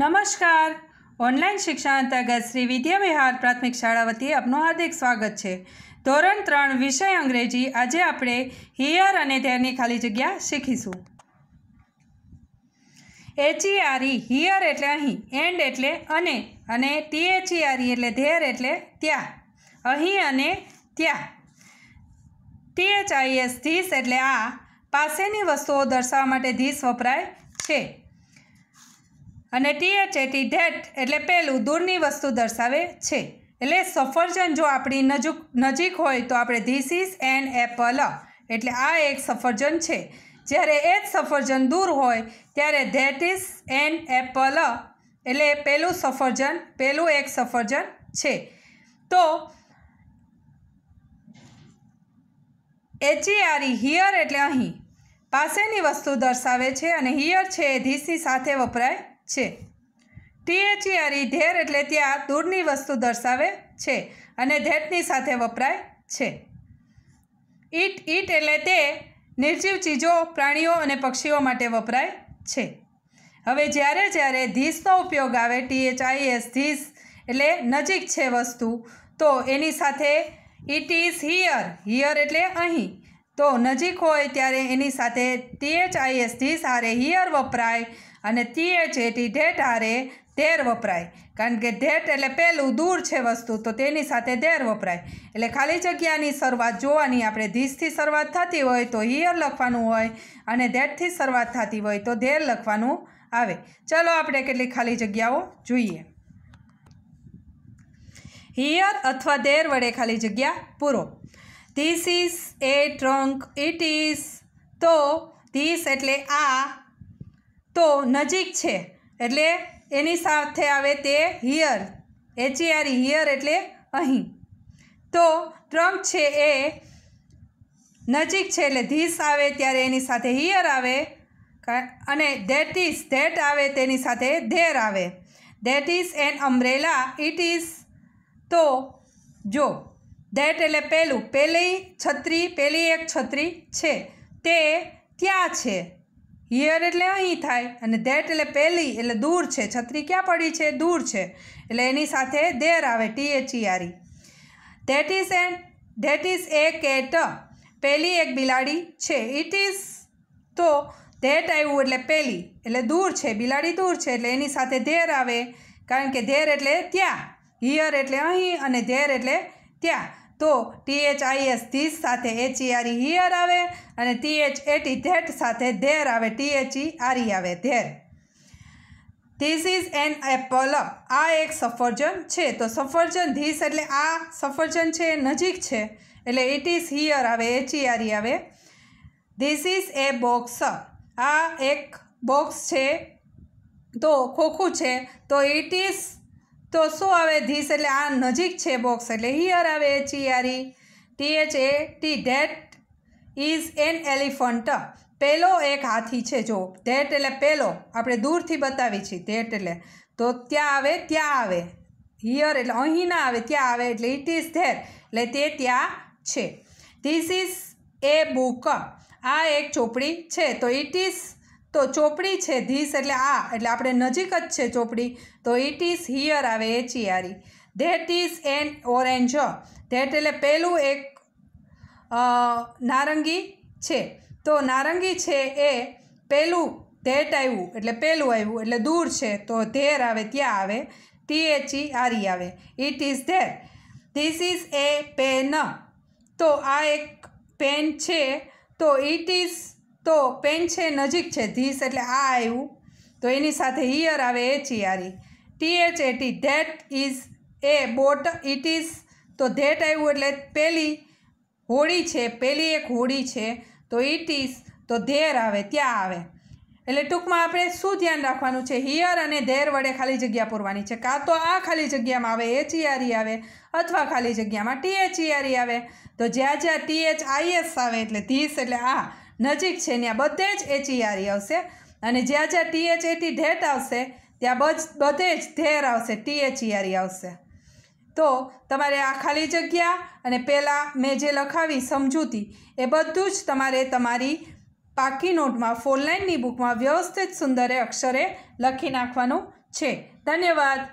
નમસ્કાર ઓનલાઈન શિક્ષણ અંતર્ગત શ્રી વિદ્યા વિહાર પ્રાથમિક શાળા વતી આપનું હાર્દિક સ્વાગત છે ધોરણ ત્રણ વિષય અંગ્રેજી આજે આપણે હિયર અને તેરની ખાલી જગ્યા શીખીશું એચઈઆરઈ હિયર એટલે અહીં એન્ડ એટલે અને અને ટીએચઈઆરઈ એટલે ધેર એટલે ત્યાં અહીં અને ત્યાં ટીએચઆઈએસ ધીસ એટલે આ પાસેની વસ્તુઓ દર્શાવવા માટે ધીસ વપરાય છે અને ટી એચ એટી ધેટ એટલે પહેલું દૂરની વસ્તુ દર્શાવે છે એટલે સફરજન જો આપણી નજીક નજીક હોય તો આપણે ધીસ ઇઝ એન એપલ એટલે આ એક સફરજન છે જ્યારે એ જ સફરજન દૂર હોય ત્યારે ધેટ ઇઝ એન એપલ એટલે પહેલું સફરજન પહેલું એક સફરજન છે તો એચઈઆરઈ હિયર e એટલે અહીં પાસેની વસ્તુ દર્શાવે છે અને હિયર છે એ ધીસની સાથે વપરાય છે ટીએચઈઆરઈ ધેર એટલે ત્યાં દૂરની વસ્તુ દર્શાવે છે અને ધેટની સાથે વપરાય છે ઈટ ઈટ એટલે તે નિર્જીવ ચીજો પ્રાણીઓ અને પક્ષીઓ માટે વપરાય છે હવે જ્યારે જ્યારે ધીસનો ઉપયોગ આવે ટીએચઆઈએસ ધીસ એટલે નજીક છે વસ્તુ તો એની સાથે ઇટ ઇઝ હિયર હિયર એટલે અહીં તો નજીક હોય ત્યારે એની સાથે ટીએચઆઈએસ ધીસ હારે હિયર વપરાય અને તીએ ચેટી તે ઢેટ હારે ધેર વપરાય કારણ કે ઢેટ એટલે પહેલું દૂર છે વસ્તુ તો તેની સાથે ધેર વપરાય એટલે ખાલી જગ્યાની શરૂઆત જોવાની આપણે ધીસથી શરૂઆત થતી હોય તો હિયર લખવાનું હોય અને ધેટથી શરૂઆત થતી હોય તો ધેર લખવાનું આવે ચલો આપણે કેટલીક ખાલી જગ્યાઓ જોઈએ હિયર અથવા ધેર વડે ખાલી જગ્યા પૂરો this is a trunk it is તો ધીસ એટલે આ તો નજીક છે એટલે એની સાથે આવે તે હિયર એચઈઆર હિયર એટલે અહીં તો ટ્રમ્પ છે એ નજીક છે એટલે ધીસ આવે ત્યારે એની સાથે હિયર આવે અને ધેટ ઇઝ ધેટ આવે તેની સાથે ધેર આવે that is an umbrella it is તો જો ધેટ એટલે પહેલું પહેલી છત્રી પહેલી એક છત્રી છે તે ત્યાં છે હિયર એટલે અહીં થાય અને ધેટ એટલે પહેલી એટલે દૂર છે છત્રી ક્યાં પડી છે દૂર છે એટલે એની સાથે દેર આવે T H E R that is and that is a cat પહેલી એક બિલાડી છે ઇટ ઇઝ તો ધેટ આવ્યું એટલે પહેલી એટલે દૂર છે બિલાડી દૂર છે એટલે એની સાથે ધેર આવે કારણ કે ધેર એટલે ત્યાં હિયર એટલે અહીં અને ધેર એટલે ત્યાં તો ટી એચ ટીએચઆઈએસ ધીસ સાથે એચઈઆરઈ e e હિયર આવે અને ટી ટીએચ એટી ધેટ સાથે ધેર આવે ટી એચ ઈ આરી આવે there this is an apple આ એક સફરજન છે તો સફરજન ધીસ એટલે આ સફરજન છે એ નજીક છે એટલે ઇટ ઇઝ હિયર આવે એચઈઆરઈ e આવે ધીસ ઇઝ એ બોક્સ આ એક બોક્સ છે તો ખોખું છે તો ઇટ ઇઝ તો શું આવે ધીસ એટલે આ નજીક છે બોક્સ એટલે હિયર આવે H T H A T that is an elephant પેલો એક હાથી છે જો ધેટ એટલે પેલો આપણે દૂરથી બતાવી છીએ ધેટ એટલે તો ત્યાં આવે ત્યાં આવે હિયર એટલે અહીં ના આવે ત્યાં આવે એટલે ઇટ ઇઝ ધેર એટલે તે ત્યાં છે ધીસ ઇઝ એ બુક આ એક ચોપડી છે તો ઇટ ઇઝ તો ચોપડી છે ધીસ એટલે આ એટલે આપણે નજીક જ છે ચોપડી તો ઇટ ઇઝ હિયર આવે H E R that is an orange that એટલે પહેલું એક નારંગી છે તો નારંગી છે એ પહેલું ધેટ આવ્યું એટલે પહેલું આવ્યું એટલે દૂર છે તો ધેર આવે ત્યાં આવે ટી એચ ઈ આરી આવે it is there this is a pen તો આ એક પેન છે તો ઇટ ઇઝ તો પેન છે નજીક છે ધીસ એટલે આ આવ્યું તો એની સાથે હિયર આવે H R T H A T that is a boat it is તો ધેટ આવ્યું એટલે પેલી હોડી છે પેલી એક હોડી છે તો ઇટ ઇઝ તો ધેર આવે ત્યાં આવે એટલે ટૂંકમાં આપણે શું ધ્યાન રાખવાનું છે હિયર અને ધેર વડે ખાલી જગ્યા પૂરવાની છે કાં તો આ ખાલી જગ્યામાં આવે એચ ઈઆરઈ આવે અથવા ખાલી જગ્યામાં ટી એચ ઈઆરઈ આવે તો જ્યાં જ્યાં ટી એચ આઈએસ આવે એટલે ધીસ એટલે આ નજીક છે ત્યાં બધે જ એચઈઆરઈ આવશે અને જ્યાં જ્યાં ટીએચ એટી ઢેટ આવશે ત્યાં બધે જ ધેર આવશે ટીએચઈઆરઈ આવશે તો તમારે આ ખાલી જગ્યા અને પહેલાં મેં જે લખાવી સમજૂતી એ બધું જ તમારે તમારી પાકી નોટમાં ફોરલાઇનની બુકમાં વ્યવસ્થિત સુંદરે અક્ષરે લખી નાખવાનું છે ધન્યવાદ